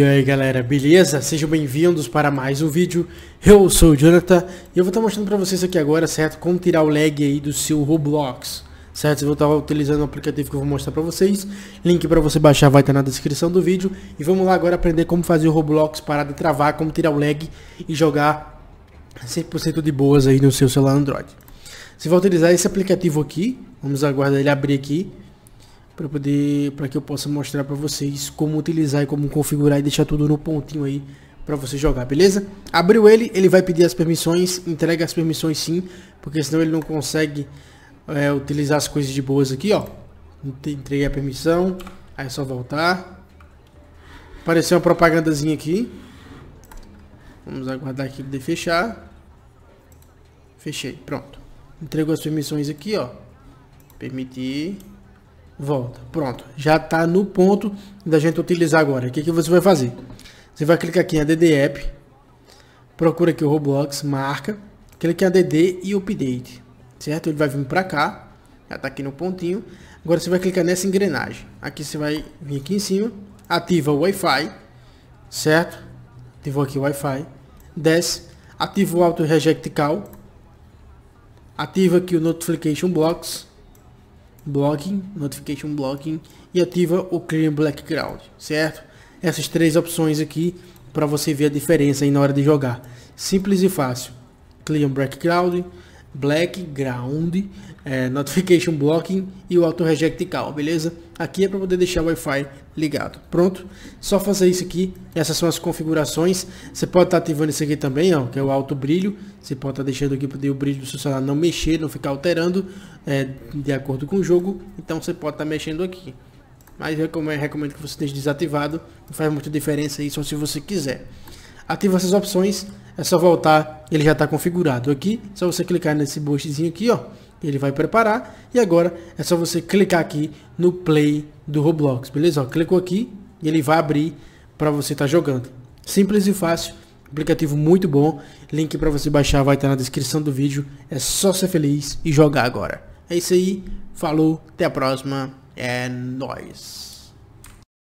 E aí galera, beleza? Sejam bem-vindos para mais um vídeo. Eu sou o Jonathan e eu vou estar mostrando para vocês aqui agora, certo? Como tirar o lag aí do seu Roblox, certo? Eu vou estar utilizando o aplicativo que eu vou mostrar para vocês. Link para você baixar vai estar na descrição do vídeo. E vamos lá agora aprender como fazer o Roblox parar de travar, como tirar o lag e jogar 100% de boas aí no seu celular Android. Você vai utilizar esse aplicativo aqui, vamos aguardar ele abrir aqui para poder para que eu possa mostrar para vocês como utilizar e como configurar e deixar tudo no pontinho aí para você jogar, beleza? Abriu ele, ele vai pedir as permissões, entrega as permissões sim, porque senão ele não consegue é, utilizar as coisas de boas aqui, ó. Entreguei a permissão, aí é só voltar. Apareceu uma propagandazinha aqui. Vamos aguardar aqui de fechar. Fechei, pronto. Entregou as permissões aqui, ó. Permitir volta. Pronto, já está no ponto da gente utilizar agora. O que, que você vai fazer? Você vai clicar aqui em add app, procura aqui o Roblox, marca, clica em add e update, certo? Ele vai vir para cá, já está aqui no pontinho. Agora você vai clicar nessa engrenagem. Aqui você vai vir aqui em cima, ativa o Wi-Fi, certo? Ativou aqui o Wi-Fi, desce, ativa o Auto Reject Call, ativa aqui o Notification Blocks, Blocking, Notification Blocking e ativa o Clear Background, certo? Essas três opções aqui para você ver a diferença aí na hora de jogar. Simples e fácil. Clear Background, Blackground, é, Notification Blocking e o Auto Reject Call, beleza? Aqui é para poder deixar o Wi-Fi ligado. Pronto, só fazer isso aqui. Essas são as configurações. Você pode estar tá ativando isso aqui também, ó, que é o Auto Brilho. Você pode estar tá deixando aqui para o brilho do seu celular não mexer, não ficar alterando é, de acordo com o jogo. Então você pode estar tá mexendo aqui. Mas eu recomendo, que você esteja desativado. Não faz muita diferença isso, só se você quiser ativa essas opções, é só voltar, ele já está configurado aqui, só você clicar nesse boostzinho aqui, ó, ele vai preparar, e agora é só você clicar aqui no play do Roblox, beleza? Ó, clicou aqui e ele vai abrir para você estar tá jogando. Simples e fácil, aplicativo muito bom, link para você baixar vai estar tá na descrição do vídeo, é só ser feliz e jogar agora. É isso aí, falou, até a próxima, é nóis!